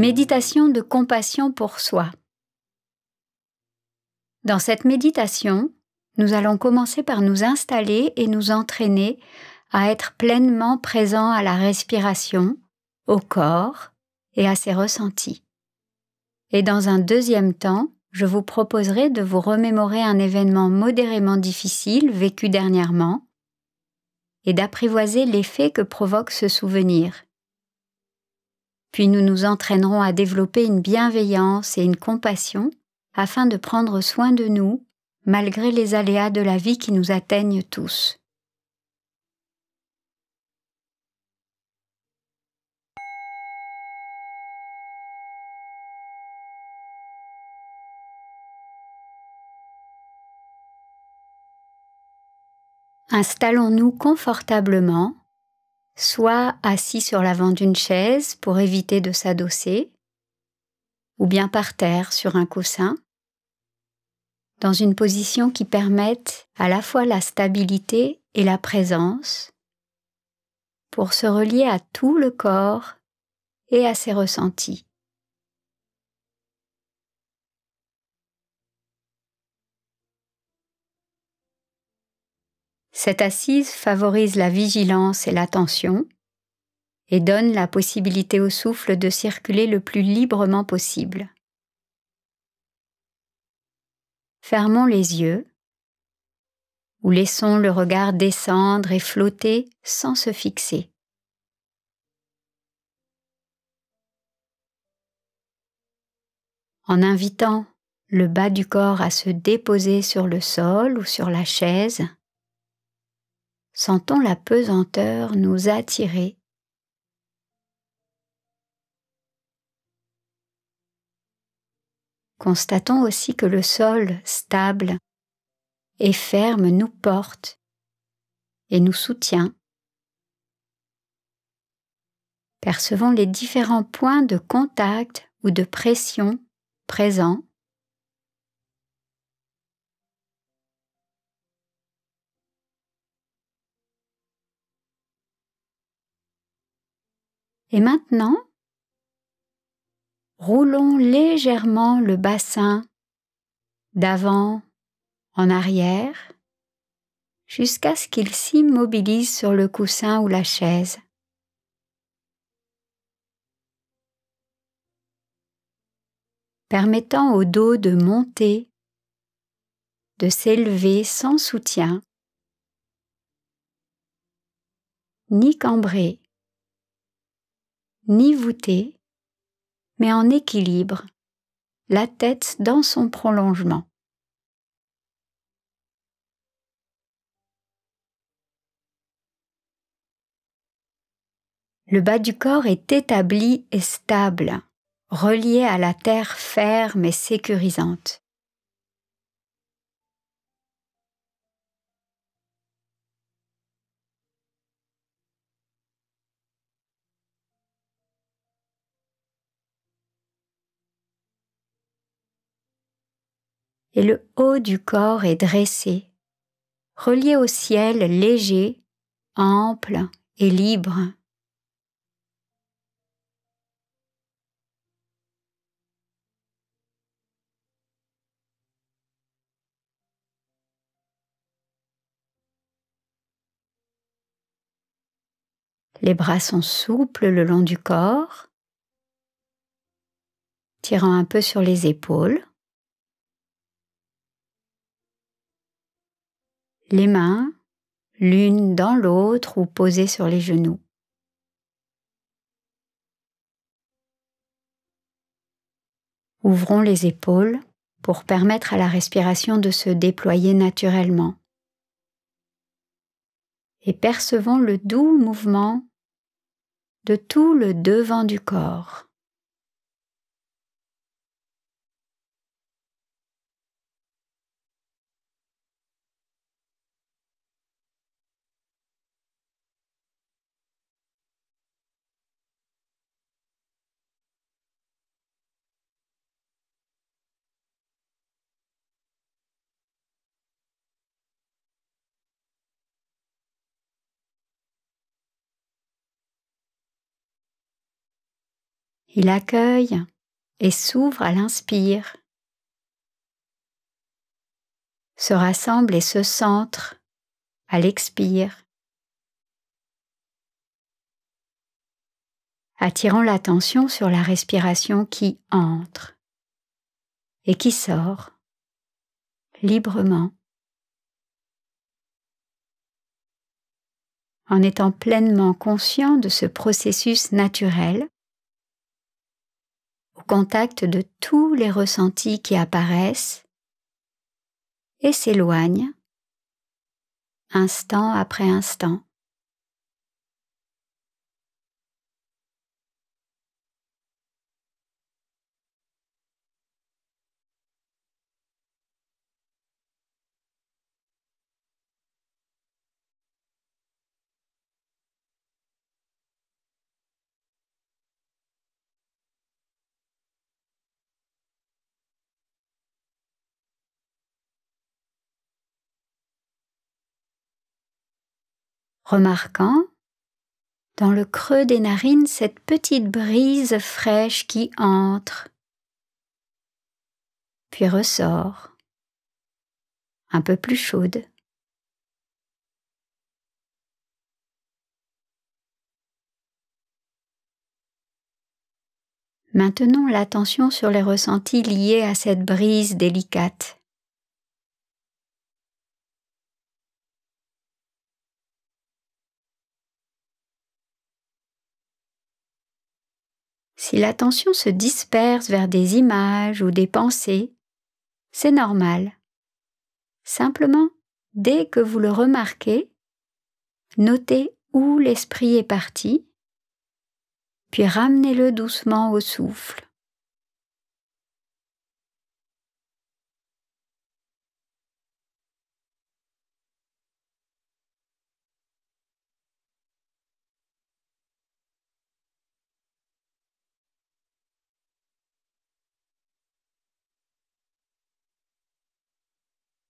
Méditation de compassion pour soi. Dans cette méditation, nous allons commencer par nous installer et nous entraîner à être pleinement présents à la respiration, au corps et à ses ressentis. Et dans un deuxième temps, je vous proposerai de vous remémorer un événement modérément difficile vécu dernièrement et d'apprivoiser l'effet que provoque ce souvenir puis nous nous entraînerons à développer une bienveillance et une compassion afin de prendre soin de nous malgré les aléas de la vie qui nous atteignent tous. Installons-nous confortablement soit assis sur l'avant d'une chaise pour éviter de s'adosser, ou bien par terre sur un coussin, dans une position qui permette à la fois la stabilité et la présence, pour se relier à tout le corps et à ses ressentis. Cette assise favorise la vigilance et l'attention et donne la possibilité au souffle de circuler le plus librement possible. Fermons les yeux ou laissons le regard descendre et flotter sans se fixer. En invitant le bas du corps à se déposer sur le sol ou sur la chaise, sentons la pesanteur nous attirer Constatons aussi que le sol stable et ferme nous porte et nous soutient. Percevons les différents points de contact ou de pression présents Et maintenant, roulons légèrement le bassin d'avant en arrière jusqu'à ce qu'il s'immobilise sur le coussin ou la chaise. permettant au dos de monter, de s'élever sans soutien, ni cambrer ni voûté, mais en équilibre, la tête dans son prolongement. Le bas du corps est établi et stable, relié à la terre ferme et sécurisante. et le haut du corps est dressé, relié au ciel léger, ample et libre. Les bras sont souples le long du corps, tirant un peu sur les épaules. les mains l'une dans l'autre ou posées sur les genoux. Ouvrons les épaules pour permettre à la respiration de se déployer naturellement. Et percevons le doux mouvement de tout le devant du corps. Il accueille et s'ouvre à l'inspire. Se rassemble et se centre à l'expire. attirant l'attention sur la respiration qui entre et qui sort librement. En étant pleinement conscient de ce processus naturel, contact de tous les ressentis qui apparaissent et s'éloignent instant après instant. remarquant dans le creux des narines cette petite brise fraîche qui entre, puis ressort, un peu plus chaude. Maintenons l'attention sur les ressentis liés à cette brise délicate. Si l'attention se disperse vers des images ou des pensées, c'est normal. Simplement, dès que vous le remarquez, notez où l'esprit est parti, puis ramenez-le doucement au souffle.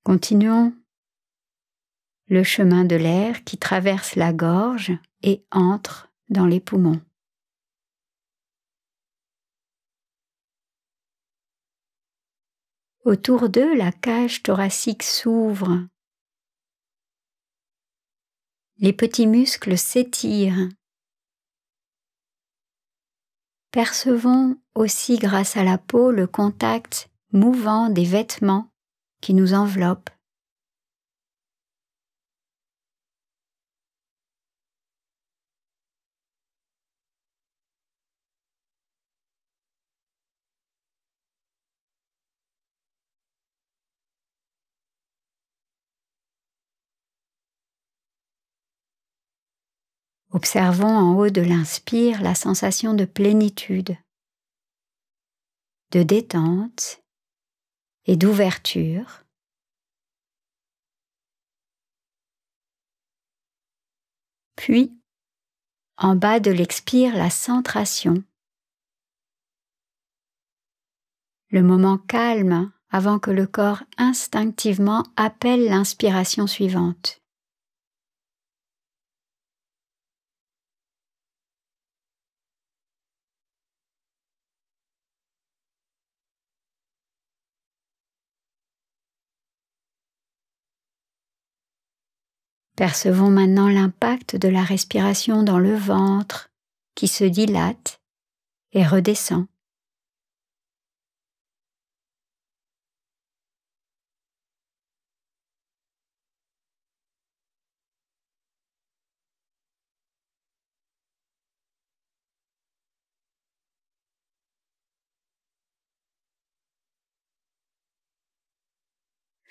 Continuons le chemin de l'air qui traverse la gorge et entre dans les poumons. Autour d'eux, la cage thoracique s'ouvre. Les petits muscles s'étirent. Percevons aussi grâce à la peau le contact mouvant des vêtements qui nous enveloppe. Observons en haut de l'inspire la sensation de plénitude, de détente et d'ouverture. Puis, en bas de l'expire, la centration. Le moment calme avant que le corps instinctivement appelle l'inspiration suivante. Percevons maintenant l'impact de la respiration dans le ventre qui se dilate et redescend.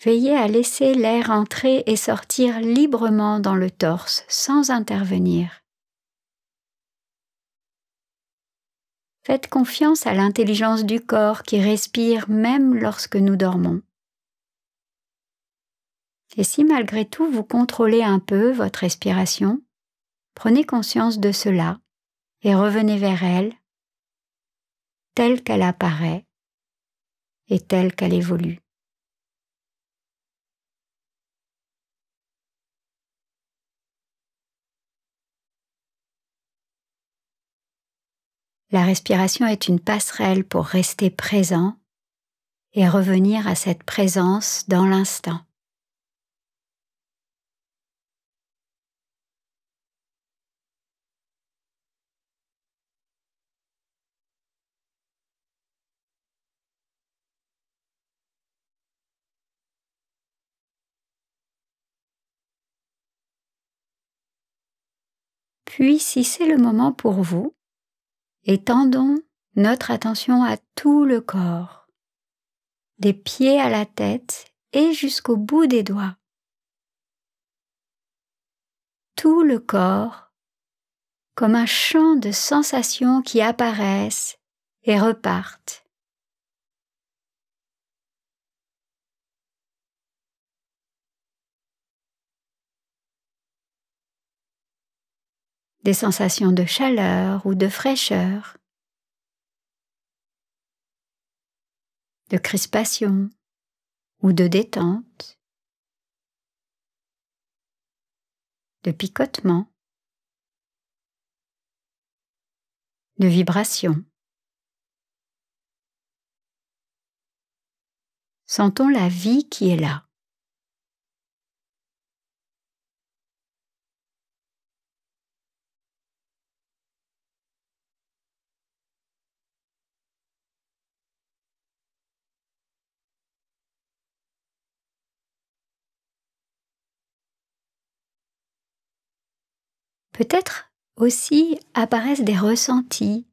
Veillez à laisser l'air entrer et sortir librement dans le torse sans intervenir. Faites confiance à l'intelligence du corps qui respire même lorsque nous dormons. Et si malgré tout vous contrôlez un peu votre respiration, prenez conscience de cela et revenez vers elle telle qu'elle apparaît et telle qu'elle évolue. La respiration est une passerelle pour rester présent et revenir à cette présence dans l'instant. Puis, si c'est le moment pour vous, et tendons notre attention à tout le corps, des pieds à la tête et jusqu'au bout des doigts. Tout le corps comme un champ de sensations qui apparaissent et repartent. des sensations de chaleur ou de fraîcheur, de crispation ou de détente, de picotement, de vibration. Sentons la vie qui est là. Peut-être aussi apparaissent des ressentis,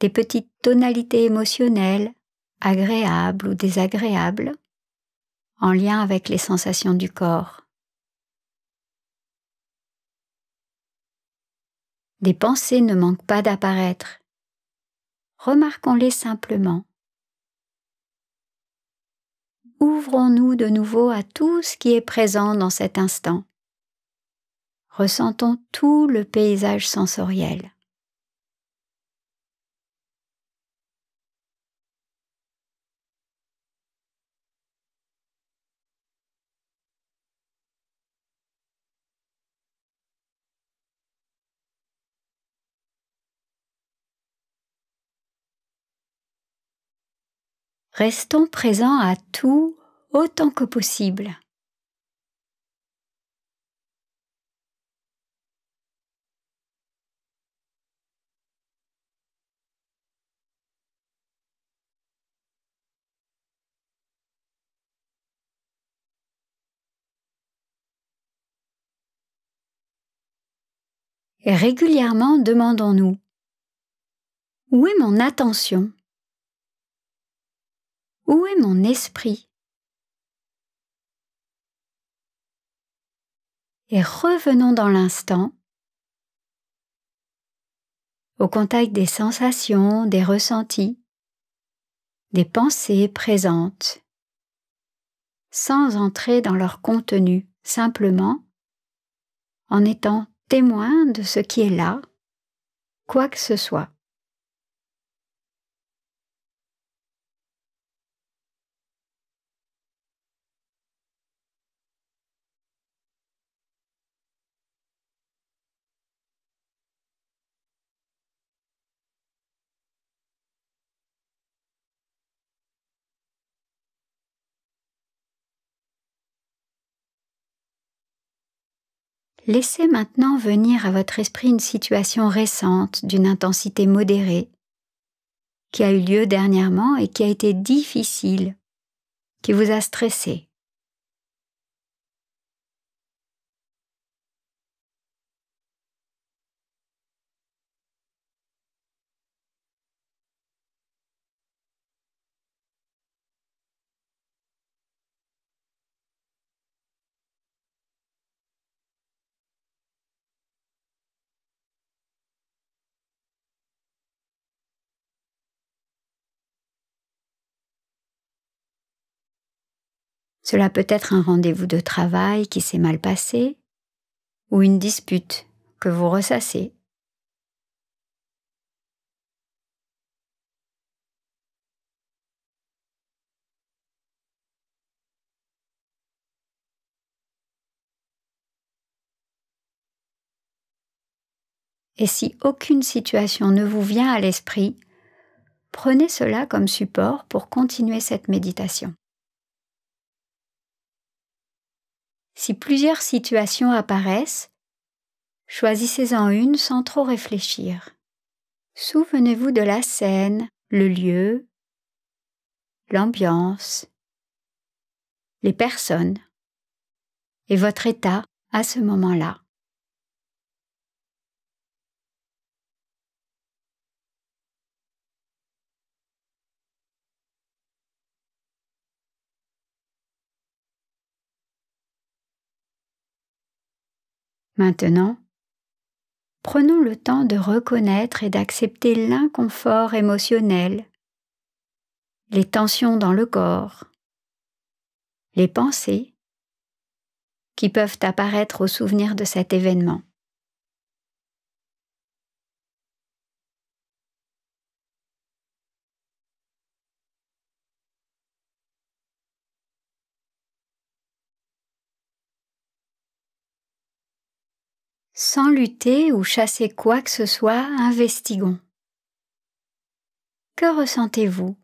des petites tonalités émotionnelles, agréables ou désagréables, en lien avec les sensations du corps. Des pensées ne manquent pas d'apparaître. Remarquons-les simplement. Ouvrons-nous de nouveau à tout ce qui est présent dans cet instant ressentons tout le paysage sensoriel. Restons présents à tout autant que possible. et régulièrement demandons-nous ⁇ Où est mon attention Où est mon esprit ?⁇ Et revenons dans l'instant, au contact des sensations, des ressentis, des pensées présentes, sans entrer dans leur contenu, simplement en étant témoin de ce qui est là, quoi que ce soit. Laissez maintenant venir à votre esprit une situation récente d'une intensité modérée qui a eu lieu dernièrement et qui a été difficile, qui vous a stressé. Cela peut être un rendez-vous de travail qui s'est mal passé ou une dispute que vous ressassez. Et si aucune situation ne vous vient à l'esprit, prenez cela comme support pour continuer cette méditation. Si plusieurs situations apparaissent, choisissez-en une sans trop réfléchir. Souvenez-vous de la scène, le lieu, l'ambiance, les personnes et votre état à ce moment-là. Maintenant, prenons le temps de reconnaître et d'accepter l'inconfort émotionnel, les tensions dans le corps, les pensées qui peuvent apparaître au souvenir de cet événement. Sans lutter ou chasser quoi que ce soit, investiguons. Que ressentez-vous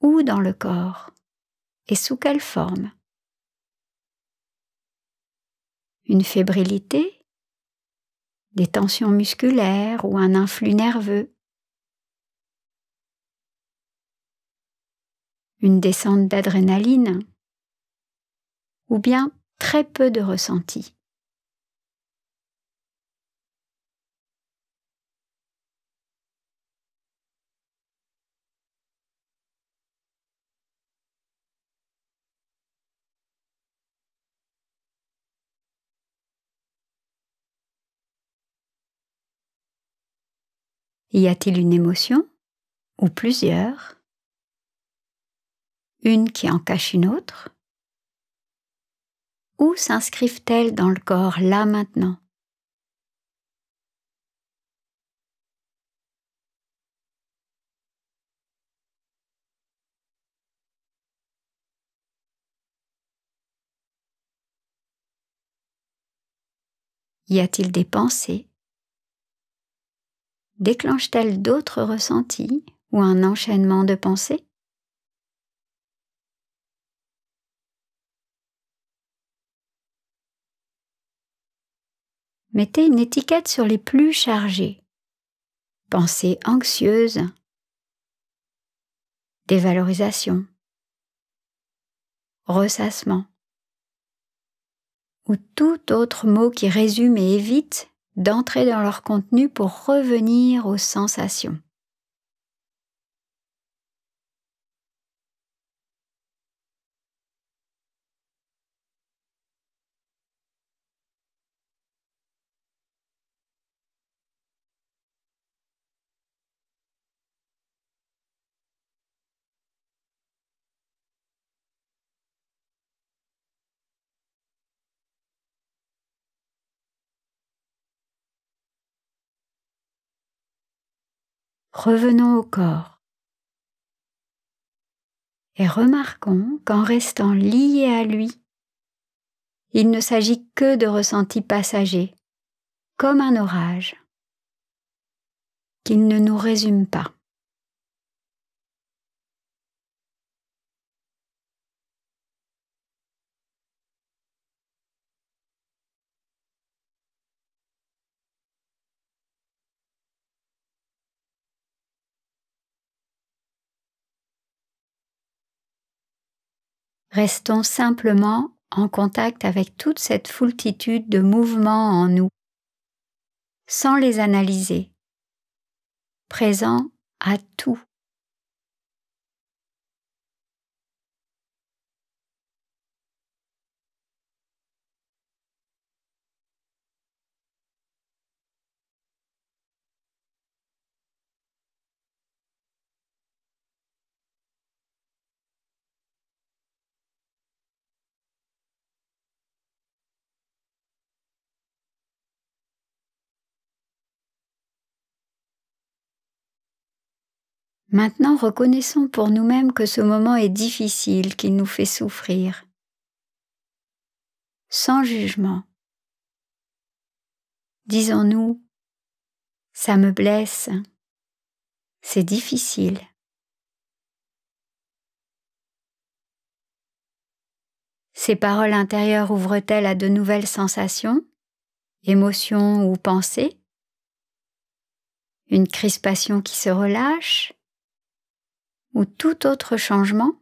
Où dans le corps Et sous quelle forme Une fébrilité Des tensions musculaires ou un influx nerveux Une descente d'adrénaline Ou bien très peu de ressentis. Y a-t-il une émotion ou plusieurs Une qui en cache une autre où s'inscrivent-elles dans le corps, là maintenant Y a-t-il des pensées Déclenche-t-elle d'autres ressentis ou un enchaînement de pensées mettez une étiquette sur les plus chargés. Pensées anxieuses, dévalorisation, ressassement ou tout autre mot qui résume et évite d'entrer dans leur contenu pour revenir aux sensations. Revenons au corps et remarquons qu'en restant lié à lui, il ne s'agit que de ressentis passagers, comme un orage, qu'il ne nous résume pas. Restons simplement en contact avec toute cette foultitude de mouvements en nous, sans les analyser, présents à tout Maintenant reconnaissons pour nous-mêmes que ce moment est difficile, qu'il nous fait souffrir. Sans jugement. Disons-nous, ça me blesse, c'est difficile. Ces paroles intérieures ouvrent-elles à de nouvelles sensations, émotions ou pensées Une crispation qui se relâche ou tout autre changement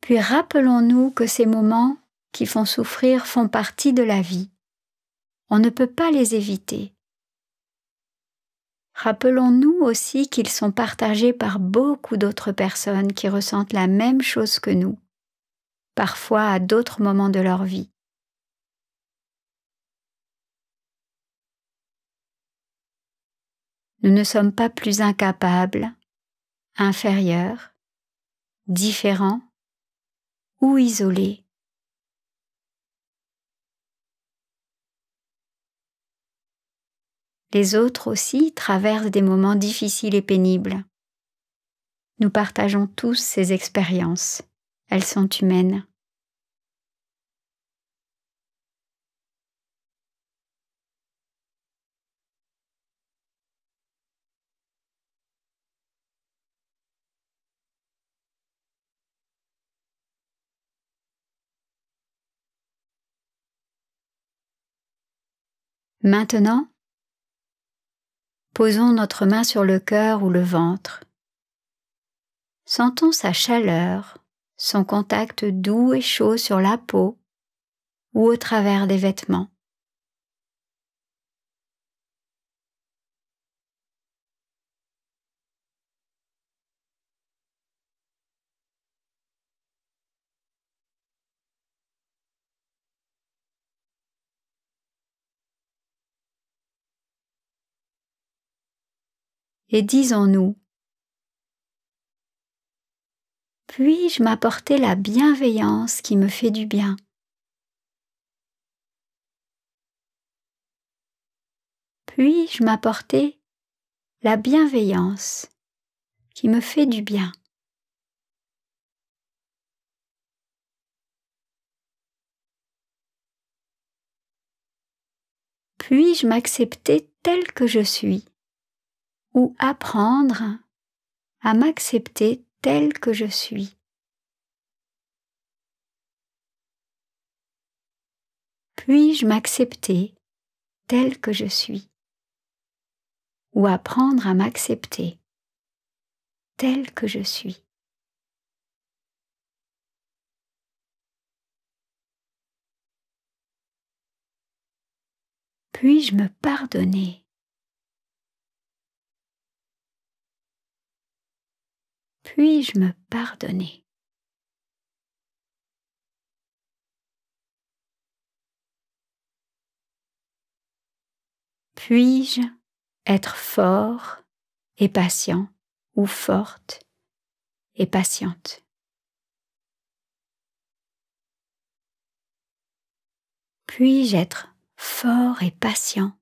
Puis rappelons-nous que ces moments qui font souffrir font partie de la vie. On ne peut pas les éviter. Rappelons-nous aussi qu'ils sont partagés par beaucoup d'autres personnes qui ressentent la même chose que nous, parfois à d'autres moments de leur vie. Nous ne sommes pas plus incapables, inférieurs, différents ou isolés. les autres aussi traversent des moments difficiles et pénibles. Nous partageons tous ces expériences. Elles sont humaines. Maintenant, Posons notre main sur le cœur ou le ventre. Sentons sa chaleur, son contact doux et chaud sur la peau ou au travers des vêtements. et disons nous Puis-je m'apporter la bienveillance qui me fait du bien Puis-je m'apporter la bienveillance qui me fait du bien Puis-je m'accepter tel que je suis ou apprendre à m'accepter tel que je suis. Puis-je m'accepter tel que je suis ou apprendre à m'accepter tel que je suis. Puis-je me pardonner puis-je me pardonner Puis-je être fort et patient ou forte et patiente Puis-je être fort et patient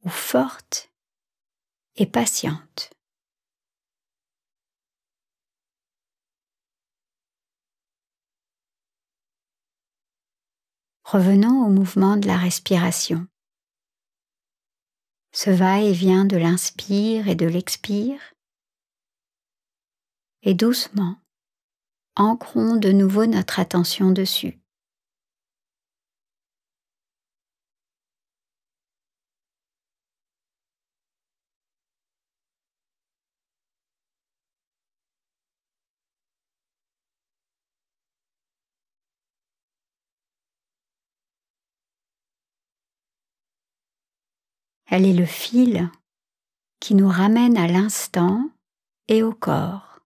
ou forte et patiente Revenons au mouvement de la respiration. Ce va-et-vient de l'inspire et de l'expire. Et doucement, ancrons de nouveau notre attention dessus. Elle est le fil qui nous ramène à l'instant et au corps,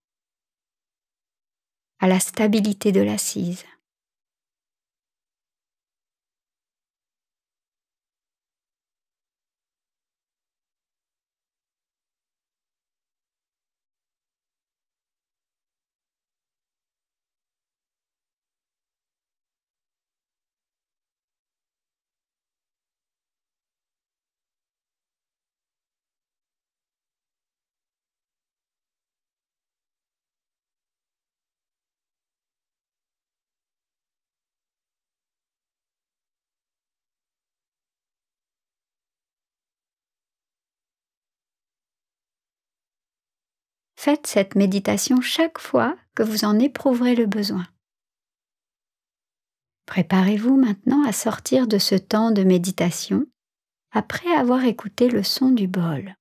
à la stabilité de l'assise. Faites cette méditation chaque fois que vous en éprouverez le besoin. Préparez-vous maintenant à sortir de ce temps de méditation après avoir écouté le son du bol.